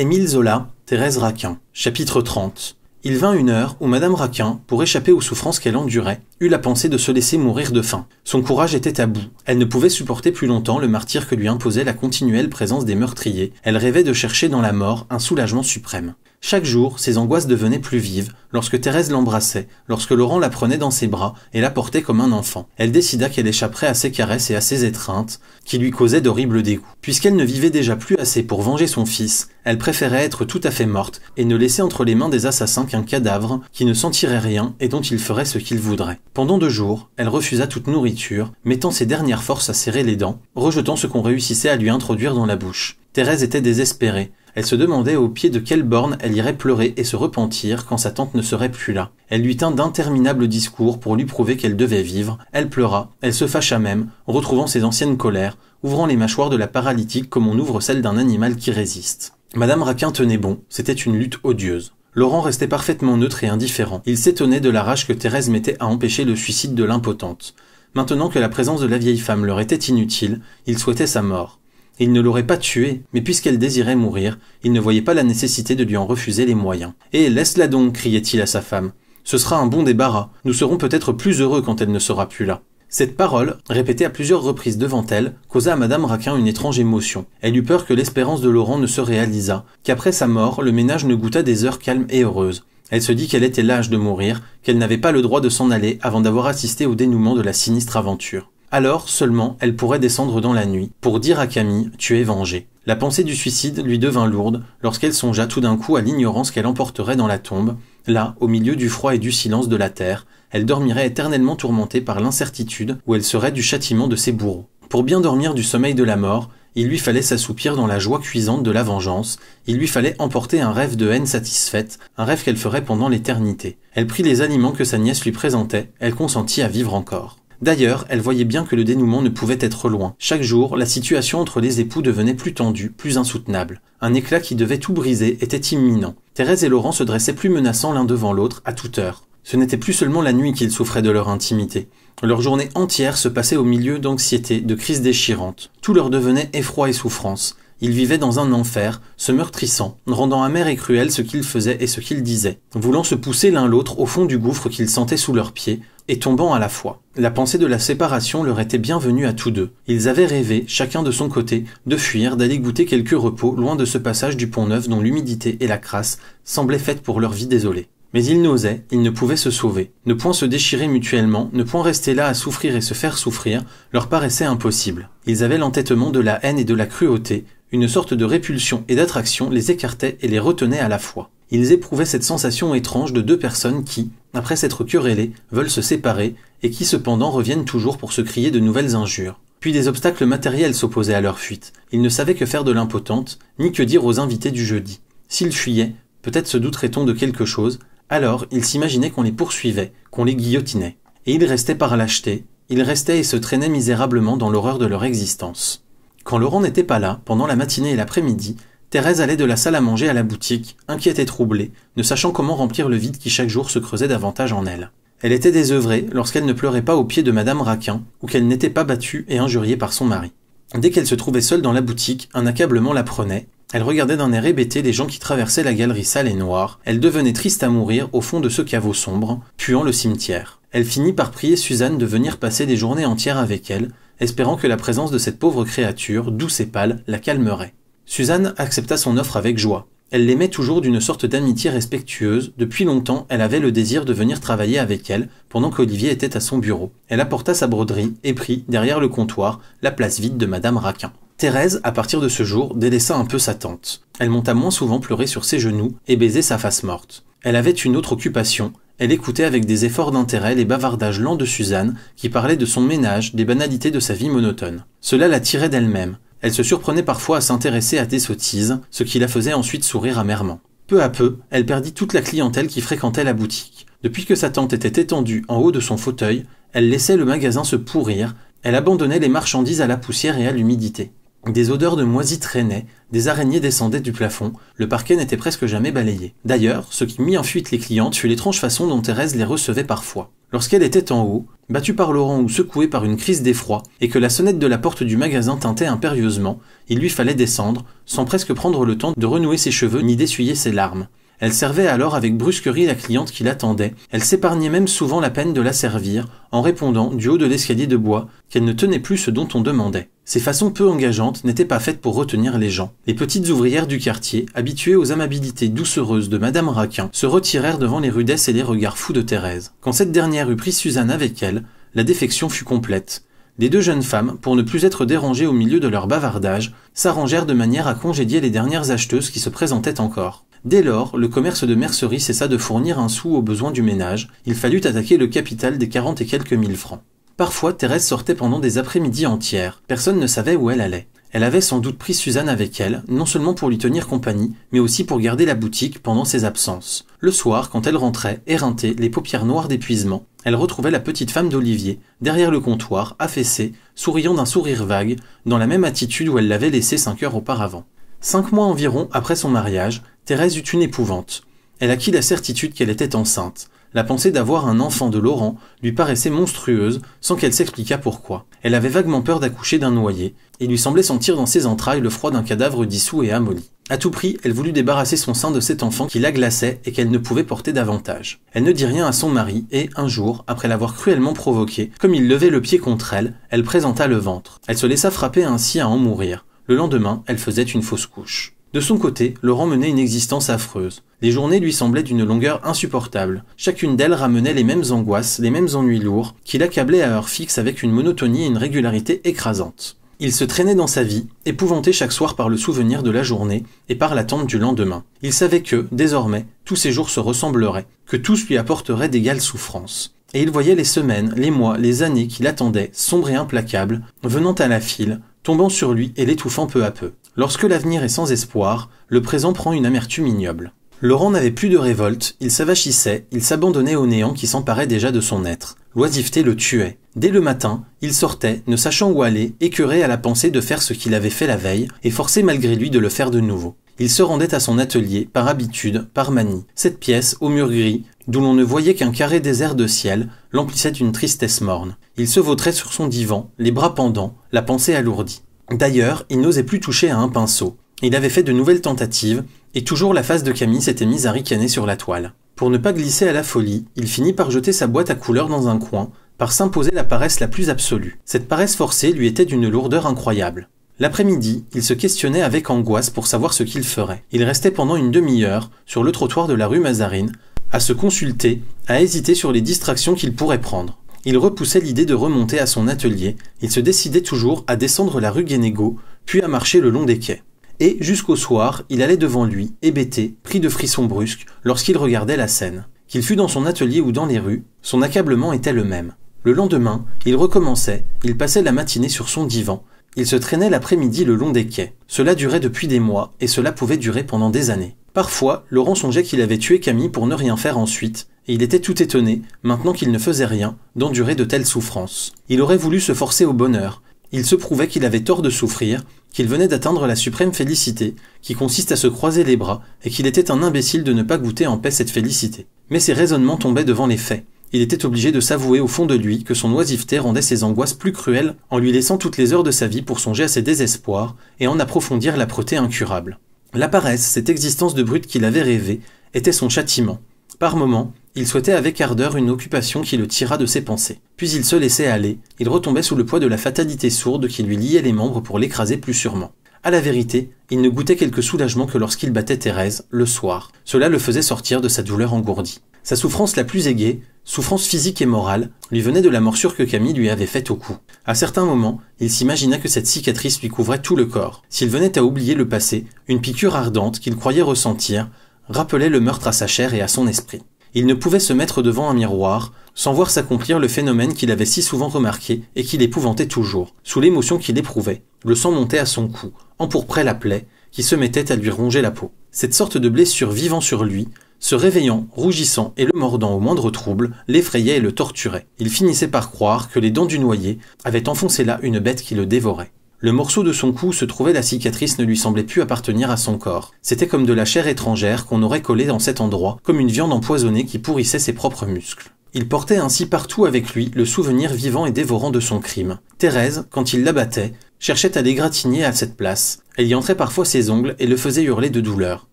Émile Zola, Thérèse Raquin. Chapitre 30. Il vint une heure où Madame Raquin, pour échapper aux souffrances qu'elle endurait, eut la pensée de se laisser mourir de faim. Son courage était à bout. Elle ne pouvait supporter plus longtemps le martyre que lui imposait la continuelle présence des meurtriers. Elle rêvait de chercher dans la mort un soulagement suprême. Chaque jour, ses angoisses devenaient plus vives lorsque Thérèse l'embrassait, lorsque Laurent la prenait dans ses bras et la portait comme un enfant. Elle décida qu'elle échapperait à ses caresses et à ses étreintes, qui lui causaient d'horribles dégoûts. Puisqu'elle ne vivait déjà plus assez pour venger son fils, elle préférait être tout à fait morte et ne laisser entre les mains des assassins qu'un cadavre qui ne sentirait rien et dont il ferait ce qu'il voudrait. Pendant deux jours, elle refusa toute nourriture, mettant ses dernières forces à serrer les dents, rejetant ce qu'on réussissait à lui introduire dans la bouche. Thérèse était désespérée, elle se demandait au pied de quelle borne elle irait pleurer et se repentir quand sa tante ne serait plus là. Elle lui tint d'interminables discours pour lui prouver qu'elle devait vivre. Elle pleura, elle se fâcha même, retrouvant ses anciennes colères, ouvrant les mâchoires de la paralytique comme on ouvre celle d'un animal qui résiste. Madame Raquin tenait bon, c'était une lutte odieuse. Laurent restait parfaitement neutre et indifférent. Il s'étonnait de la rage que Thérèse mettait à empêcher le suicide de l'impotente. Maintenant que la présence de la vieille femme leur était inutile, il souhaitait sa mort il ne l'aurait pas tuée, mais puisqu'elle désirait mourir, il ne voyait pas la nécessité de lui en refuser les moyens. Et laisse-la donc, criait-il à sa femme. Ce sera un bon débarras, nous serons peut-être plus heureux quand elle ne sera plus là. Cette parole, répétée à plusieurs reprises devant elle, causa à Madame Raquin une étrange émotion. Elle eut peur que l'espérance de Laurent ne se réalisât, qu'après sa mort, le ménage ne goûta des heures calmes et heureuses. Elle se dit qu'elle était l'âge de mourir, qu'elle n'avait pas le droit de s'en aller avant d'avoir assisté au dénouement de la sinistre aventure. Alors seulement elle pourrait descendre dans la nuit pour dire à Camille Tu es vengée ». La pensée du suicide lui devint lourde lorsqu'elle songea tout d'un coup à l'ignorance qu'elle emporterait dans la tombe. Là, au milieu du froid et du silence de la terre, elle dormirait éternellement tourmentée par l'incertitude où elle serait du châtiment de ses bourreaux. Pour bien dormir du sommeil de la mort, il lui fallait s'assoupir dans la joie cuisante de la vengeance, il lui fallait emporter un rêve de haine satisfaite, un rêve qu'elle ferait pendant l'éternité. Elle prit les aliments que sa nièce lui présentait, elle consentit à vivre encore. D'ailleurs, elle voyait bien que le dénouement ne pouvait être loin. Chaque jour, la situation entre les époux devenait plus tendue, plus insoutenable. Un éclat qui devait tout briser était imminent. Thérèse et Laurent se dressaient plus menaçants l'un devant l'autre, à toute heure. Ce n'était plus seulement la nuit qu'ils souffraient de leur intimité. Leur journée entière se passait au milieu d'anxiété, de crises déchirantes. Tout leur devenait effroi et souffrance. Ils vivaient dans un enfer, se meurtrissant, rendant amer et cruel ce qu'ils faisaient et ce qu'ils disaient, voulant se pousser l'un l'autre au fond du gouffre qu'ils sentaient sous leurs pieds, et tombant à la fois. La pensée de la séparation leur était bienvenue à tous deux. Ils avaient rêvé, chacun de son côté, de fuir, d'aller goûter quelques repos loin de ce passage du pont neuf dont l'humidité et la crasse semblaient faites pour leur vie désolée. Mais ils n'osaient, ils ne pouvaient se sauver. Ne point se déchirer mutuellement, ne point rester là à souffrir et se faire souffrir, leur paraissait impossible. Ils avaient l'entêtement de la haine et de la cruauté, une sorte de répulsion et d'attraction les écartait et les retenait à la fois ils éprouvaient cette sensation étrange de deux personnes qui, après s'être querellées, veulent se séparer, et qui cependant reviennent toujours pour se crier de nouvelles injures. Puis des obstacles matériels s'opposaient à leur fuite. Ils ne savaient que faire de l'impotente, ni que dire aux invités du jeudi. S'ils fuyaient, peut-être se douterait-on de quelque chose, alors ils s'imaginaient qu'on les poursuivait, qu'on les guillotinait. Et ils restaient par lâcheté, ils restaient et se traînaient misérablement dans l'horreur de leur existence. Quand Laurent n'était pas là, pendant la matinée et l'après-midi, Thérèse allait de la salle à manger à la boutique, inquiète et troublée, ne sachant comment remplir le vide qui chaque jour se creusait davantage en elle. Elle était désœuvrée lorsqu'elle ne pleurait pas aux pieds de Madame Raquin, ou qu'elle n'était pas battue et injuriée par son mari. Dès qu'elle se trouvait seule dans la boutique, un accablement la prenait, elle regardait d'un air hébété les gens qui traversaient la galerie sale et noire. Elle devenait triste à mourir au fond de ce caveau sombre, puant le cimetière. Elle finit par prier Suzanne de venir passer des journées entières avec elle, espérant que la présence de cette pauvre créature, douce et pâle, la calmerait. Suzanne accepta son offre avec joie. Elle l'aimait toujours d'une sorte d'amitié respectueuse. Depuis longtemps, elle avait le désir de venir travailler avec elle pendant qu'Olivier était à son bureau. Elle apporta sa broderie et prit, derrière le comptoir, la place vide de Madame Raquin. Thérèse, à partir de ce jour, délaissa un peu sa tante. Elle monta moins souvent pleurer sur ses genoux et baiser sa face morte. Elle avait une autre occupation. Elle écoutait avec des efforts d'intérêt les bavardages lents de Suzanne, qui parlait de son ménage, des banalités de sa vie monotone. Cela la tirait d'elle-même. Elle se surprenait parfois à s'intéresser à des sottises, ce qui la faisait ensuite sourire amèrement. Peu à peu, elle perdit toute la clientèle qui fréquentait la boutique. Depuis que sa tante était étendue en haut de son fauteuil, elle laissait le magasin se pourrir, elle abandonnait les marchandises à la poussière et à l'humidité. Des odeurs de moisie traînaient, des araignées descendaient du plafond, le parquet n'était presque jamais balayé. D'ailleurs, ce qui mit en fuite les clientes fut l'étrange façon dont Thérèse les recevait parfois. Lorsqu'elle était en haut, battue par Laurent ou secouée par une crise d'effroi, et que la sonnette de la porte du magasin tintait impérieusement, il lui fallait descendre, sans presque prendre le temps de renouer ses cheveux ni d'essuyer ses larmes. Elle servait alors avec brusquerie la cliente qui l'attendait. Elle s'épargnait même souvent la peine de la servir, en répondant, du haut de l'escalier de bois, qu'elle ne tenait plus ce dont on demandait. Ces façons peu engageantes n'étaient pas faites pour retenir les gens. Les petites ouvrières du quartier, habituées aux amabilités doucereuses de Madame Raquin, se retirèrent devant les rudesses et les regards fous de Thérèse. Quand cette dernière eut pris Suzanne avec elle, la défection fut complète. Les deux jeunes femmes, pour ne plus être dérangées au milieu de leur bavardage, s'arrangèrent de manière à congédier les dernières acheteuses qui se présentaient encore. Dès lors, le commerce de mercerie cessa de fournir un sou aux besoins du ménage, il fallut attaquer le capital des quarante et quelques mille francs. Parfois, Thérèse sortait pendant des après-midi entières, personne ne savait où elle allait. Elle avait sans doute pris Suzanne avec elle, non seulement pour lui tenir compagnie, mais aussi pour garder la boutique pendant ses absences. Le soir, quand elle rentrait, éreintée, les paupières noires d'épuisement, elle retrouvait la petite femme d'Olivier, derrière le comptoir, affaissée, souriant d'un sourire vague, dans la même attitude où elle l'avait laissée cinq heures auparavant. Cinq mois environ après son mariage, Thérèse eut une épouvante. Elle acquit la certitude qu'elle était enceinte. La pensée d'avoir un enfant de Laurent lui paraissait monstrueuse sans qu'elle s'expliquât pourquoi. Elle avait vaguement peur d'accoucher d'un noyé, et lui semblait sentir dans ses entrailles le froid d'un cadavre dissous et amolli. À tout prix, elle voulut débarrasser son sein de cet enfant qui la glaçait et qu'elle ne pouvait porter davantage. Elle ne dit rien à son mari et, un jour, après l'avoir cruellement provoqué, comme il levait le pied contre elle, elle présenta le ventre. Elle se laissa frapper ainsi à en mourir. Le lendemain, elle faisait une fausse couche. De son côté, Laurent menait une existence affreuse. Les journées lui semblaient d'une longueur insupportable. Chacune d'elles ramenait les mêmes angoisses, les mêmes ennuis lourds, qui l'accablaient à heure fixe avec une monotonie et une régularité écrasantes. Il se traînait dans sa vie, épouvanté chaque soir par le souvenir de la journée et par l'attente du lendemain. Il savait que, désormais, tous ses jours se ressembleraient, que tous lui apporteraient d'égales souffrances. Et il voyait les semaines, les mois, les années qui l'attendaient, sombres et implacables, venant à la file, tombant sur lui et l'étouffant peu à peu. Lorsque l'avenir est sans espoir, le présent prend une amertume ignoble. Laurent n'avait plus de révolte, il s'avachissait, il s'abandonnait au néant qui s'emparait déjà de son être. L'oisiveté le tuait. Dès le matin, il sortait, ne sachant où aller, écœuré à la pensée de faire ce qu'il avait fait la veille, et forcé malgré lui de le faire de nouveau. Il se rendait à son atelier, par habitude, par manie. Cette pièce, au mur gris, d'où l'on ne voyait qu'un carré désert de ciel, l'emplissait d'une tristesse morne. Il se vautrait sur son divan, les bras pendants, la pensée alourdie. D'ailleurs, il n'osait plus toucher à un pinceau. Il avait fait de nouvelles tentatives, et toujours la face de Camille s'était mise à ricaner sur la toile. Pour ne pas glisser à la folie, il finit par jeter sa boîte à couleurs dans un coin, par s'imposer la paresse la plus absolue. Cette paresse forcée lui était d'une lourdeur incroyable. L'après-midi, il se questionnait avec angoisse pour savoir ce qu'il ferait. Il restait pendant une demi-heure sur le trottoir de la rue Mazarine, à se consulter, à hésiter sur les distractions qu'il pourrait prendre. Il repoussait l'idée de remonter à son atelier, il se décidait toujours à descendre la rue Guénégo, puis à marcher le long des quais. Et jusqu'au soir, il allait devant lui, hébété, pris de frissons brusques, lorsqu'il regardait la scène. Qu'il fût dans son atelier ou dans les rues, son accablement était le même. Le lendemain, il recommençait, il passait la matinée sur son divan, il se traînait l'après-midi le long des quais. Cela durait depuis des mois, et cela pouvait durer pendant des années. Parfois, Laurent songeait qu'il avait tué Camille pour ne rien faire ensuite, et il était tout étonné, maintenant qu'il ne faisait rien, d'endurer de telles souffrances. Il aurait voulu se forcer au bonheur, il se prouvait qu'il avait tort de souffrir, qu'il venait d'atteindre la suprême félicité, qui consiste à se croiser les bras, et qu'il était un imbécile de ne pas goûter en paix cette félicité. Mais ses raisonnements tombaient devant les faits il était obligé de s'avouer au fond de lui que son oisiveté rendait ses angoisses plus cruelles en lui laissant toutes les heures de sa vie pour songer à ses désespoirs et en approfondir l'âpreté incurable. La paresse, cette existence de brute qu'il avait rêvée, était son châtiment. Par moments, il souhaitait avec ardeur une occupation qui le tira de ses pensées. Puis il se laissait aller, il retombait sous le poids de la fatalité sourde qui lui liait les membres pour l'écraser plus sûrement. À la vérité, il ne goûtait quelque soulagement que lorsqu'il battait Thérèse, le soir. Cela le faisait sortir de sa douleur engourdie. Sa souffrance la plus aiguë Souffrance physique et morale lui venait de la morsure que Camille lui avait faite au cou. À certains moments, il s'imagina que cette cicatrice lui couvrait tout le corps. S'il venait à oublier le passé, une piqûre ardente qu'il croyait ressentir rappelait le meurtre à sa chair et à son esprit. Il ne pouvait se mettre devant un miroir sans voir s'accomplir le phénomène qu'il avait si souvent remarqué et qui l'épouvantait toujours. Sous l'émotion qu'il éprouvait, le sang montait à son cou, empourprait la plaie, qui se mettait à lui ronger la peau. Cette sorte de blessure vivant sur lui se réveillant, rougissant et le mordant au moindre trouble, l'effrayait et le torturait. Il finissait par croire que les dents du noyé avaient enfoncé là une bête qui le dévorait. Le morceau de son cou se trouvait la cicatrice ne lui semblait plus appartenir à son corps. C'était comme de la chair étrangère qu'on aurait collée dans cet endroit, comme une viande empoisonnée qui pourrissait ses propres muscles. Il portait ainsi partout avec lui le souvenir vivant et dévorant de son crime. Thérèse, quand il l'abattait, cherchait à l'égratigner à cette place. Elle y entrait parfois ses ongles et le faisait hurler de douleur.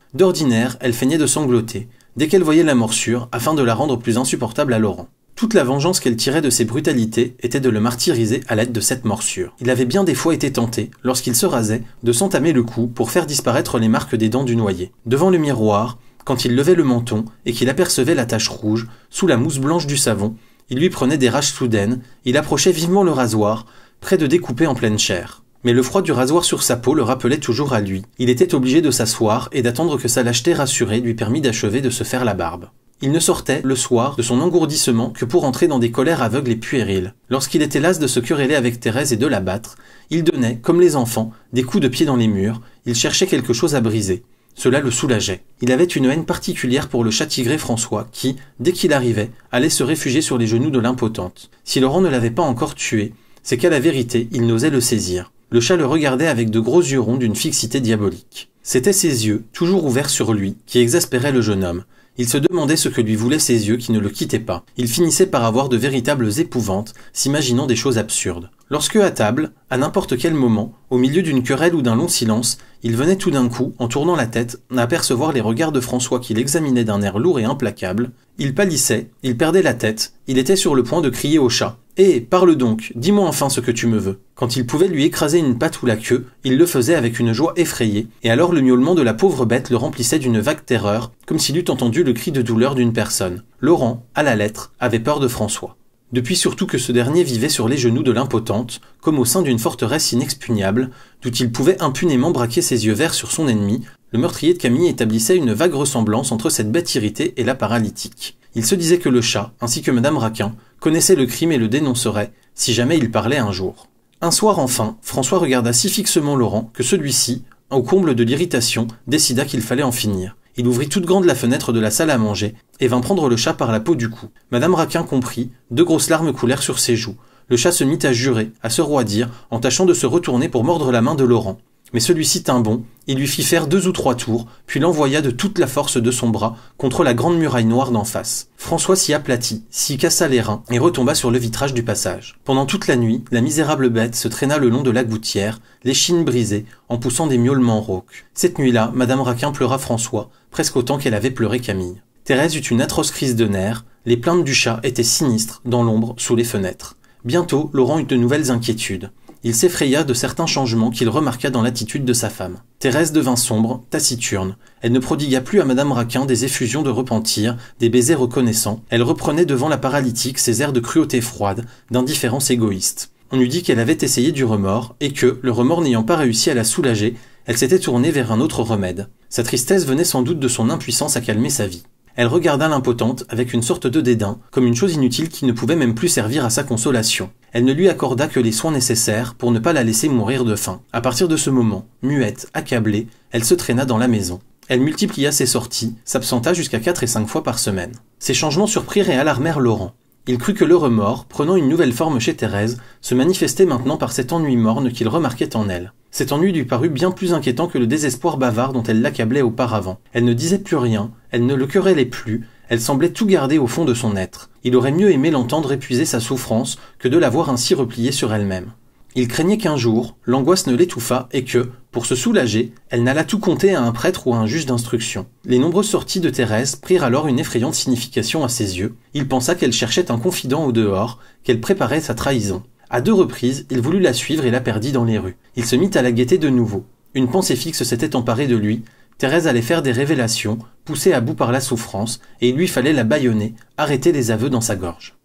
D'ordinaire, elle feignait de sangloter, dès qu'elle voyait la morsure, afin de la rendre plus insupportable à Laurent. Toute la vengeance qu'elle tirait de ses brutalités était de le martyriser à l'aide de cette morsure. Il avait bien des fois été tenté, lorsqu'il se rasait, de s'entamer le cou pour faire disparaître les marques des dents du noyer. Devant le miroir, quand il levait le menton et qu'il apercevait la tache rouge, sous la mousse blanche du savon, il lui prenait des rages soudaines, il approchait vivement le rasoir, près de découper en pleine chair. Mais le froid du rasoir sur sa peau le rappelait toujours à lui. Il était obligé de s'asseoir et d'attendre que sa lâcheté rassurée lui permît d'achever de se faire la barbe. Il ne sortait, le soir, de son engourdissement que pour entrer dans des colères aveugles et puériles. Lorsqu'il était las de se quereller avec Thérèse et de la battre, il donnait, comme les enfants, des coups de pied dans les murs, il cherchait quelque chose à briser. Cela le soulageait. Il avait une haine particulière pour le châtigré François qui, dès qu'il arrivait, allait se réfugier sur les genoux de l'impotente. Si Laurent ne l'avait pas encore tué, c'est qu'à la vérité, il n'osait le saisir. Le chat le regardait avec de gros yeux ronds d'une fixité diabolique. C'étaient ses yeux, toujours ouverts sur lui, qui exaspéraient le jeune homme. Il se demandait ce que lui voulaient ses yeux qui ne le quittaient pas. Il finissait par avoir de véritables épouvantes, s'imaginant des choses absurdes. Lorsque, à table, à n'importe quel moment, au milieu d'une querelle ou d'un long silence, il venait tout d'un coup, en tournant la tête, à apercevoir les regards de François qui l'examinait d'un air lourd et implacable, il pâlissait, il perdait la tête, il était sur le point de crier au chat. Hé, eh, parle donc, dis-moi enfin ce que tu me veux. Quand il pouvait lui écraser une patte ou la queue, il le faisait avec une joie effrayée, et alors le miaulement de la pauvre bête le remplissait d'une vague terreur, comme s'il eût entendu le cri de douleur d'une personne. Laurent, à la lettre, avait peur de François depuis surtout que ce dernier vivait sur les genoux de l'impotente, comme au sein d'une forteresse inexpugnable, d'où il pouvait impunément braquer ses yeux verts sur son ennemi, le meurtrier de Camille établissait une vague ressemblance entre cette bête irritée et la paralytique. Il se disait que le chat, ainsi que Madame Raquin, connaissait le crime et le dénoncerait, si jamais il parlait un jour. Un soir enfin, François regarda si fixement Laurent que celui-ci, au comble de l'irritation, décida qu'il fallait en finir. Il ouvrit toute grande la fenêtre de la salle à manger et vint prendre le chat par la peau du cou. Madame Raquin comprit, deux grosses larmes coulèrent sur ses joues. Le chat se mit à jurer, à se roidir, en tâchant de se retourner pour mordre la main de Laurent. Mais celui-ci tint bon, il lui fit faire deux ou trois tours, puis l'envoya de toute la force de son bras contre la grande muraille noire d'en face. François s'y aplatit, s'y cassa les reins et retomba sur le vitrage du passage. Pendant toute la nuit, la misérable bête se traîna le long de la gouttière, l'échine brisée, en poussant des miaulements rauques. Cette nuit-là, Madame Raquin pleura François, presque autant qu'elle avait pleuré Camille. Thérèse eut une atroce crise de nerfs, les plaintes du chat étaient sinistres, dans l'ombre, sous les fenêtres. Bientôt, Laurent eut de nouvelles inquiétudes il s'effraya de certains changements qu'il remarqua dans l'attitude de sa femme. Thérèse devint sombre, taciturne. Elle ne prodigua plus à Madame Raquin des effusions de repentir, des baisers reconnaissants. Elle reprenait devant la paralytique ses airs de cruauté froide, d'indifférence égoïste. On eût dit qu'elle avait essayé du remords, et que, le remords n'ayant pas réussi à la soulager, elle s'était tournée vers un autre remède. Sa tristesse venait sans doute de son impuissance à calmer sa vie elle regarda l'impotente avec une sorte de dédain, comme une chose inutile qui ne pouvait même plus servir à sa consolation. Elle ne lui accorda que les soins nécessaires pour ne pas la laisser mourir de faim. À partir de ce moment, muette, accablée, elle se traîna dans la maison. Elle multiplia ses sorties, s'absenta jusqu'à quatre et cinq fois par semaine. Ces changements surprirent et alarmèrent Laurent il crut que le remords, prenant une nouvelle forme chez Thérèse, se manifestait maintenant par cet ennui morne qu'il remarquait en elle. Cet ennui lui parut bien plus inquiétant que le désespoir bavard dont elle l'accablait auparavant. Elle ne disait plus rien, elle ne le querellait plus, elle semblait tout garder au fond de son être. Il aurait mieux aimé l'entendre épuiser sa souffrance que de la voir ainsi repliée sur elle-même. Il craignait qu'un jour, l'angoisse ne l'étouffât et que, pour se soulager, elle n'alla tout compter à un prêtre ou à un juge d'instruction. Les nombreuses sorties de Thérèse prirent alors une effrayante signification à ses yeux. Il pensa qu'elle cherchait un confident au dehors, qu'elle préparait sa trahison. À deux reprises, il voulut la suivre et la perdit dans les rues. Il se mit à la guetter de nouveau. Une pensée fixe s'était emparée de lui. Thérèse allait faire des révélations, poussée à bout par la souffrance, et il lui fallait la bâillonner, arrêter les aveux dans sa gorge.